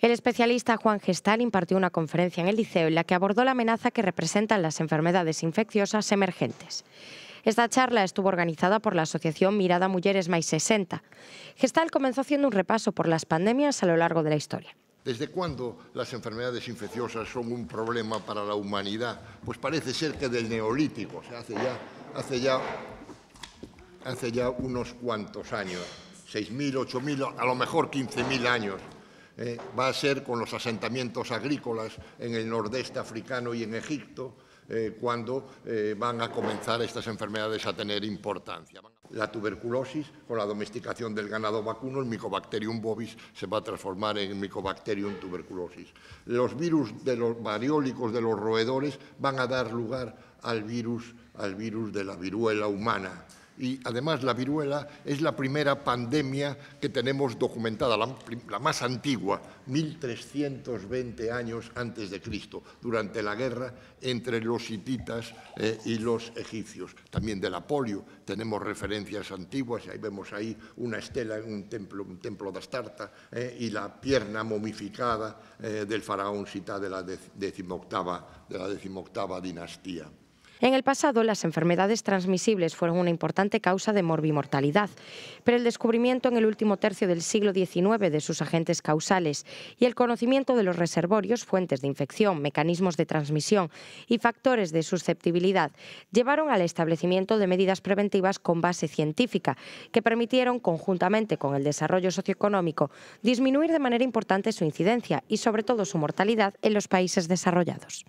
El especialista Juan Gestal impartió una conferencia en el liceo en la que abordó la amenaza que representan las enfermedades infecciosas emergentes. Esta charla estuvo organizada por la asociación Mirada Mujeres May 60. Gestal comenzó haciendo un repaso por las pandemias a lo largo de la historia. ¿Desde cuándo las enfermedades infecciosas son un problema para la humanidad? Pues parece ser que del neolítico, o hace ya, hace ya, hace ya unos cuantos años, 6.000, 8.000, a lo mejor 15.000 años. Eh, va a ser con los asentamientos agrícolas en el nordeste africano y en Egipto, eh, cuando eh, van a comenzar estas enfermedades a tener importancia. La tuberculosis, con la domesticación del ganado vacuno, el Mycobacterium bovis se va a transformar en Mycobacterium tuberculosis. Los virus de los variólicos de los roedores van a dar lugar al virus, al virus de la viruela humana y además la viruela es la primera pandemia que tenemos documentada, la, más antigua, 1320 años antes de Cristo, durante la guerra entre los hititas eh, y los egipcios. También de Apolio tenemos referencias antiguas, ahí vemos ahí una estela en un templo, templo de Astarta eh, y la pierna momificada eh, del faraón Sita de la de la decimoctava dinastía. En el pasado, las enfermedades transmisibles fueron una importante causa de morbimortalidad, pero el descubrimiento en el último tercio del siglo XIX de sus agentes causales y el conocimiento de los reservorios, fuentes de infección, mecanismos de transmisión y factores de susceptibilidad llevaron al establecimiento de medidas preventivas con base científica que permitieron, conjuntamente con el desarrollo socioeconómico, disminuir de manera importante su incidencia y sobre todo su mortalidad en los países desarrollados.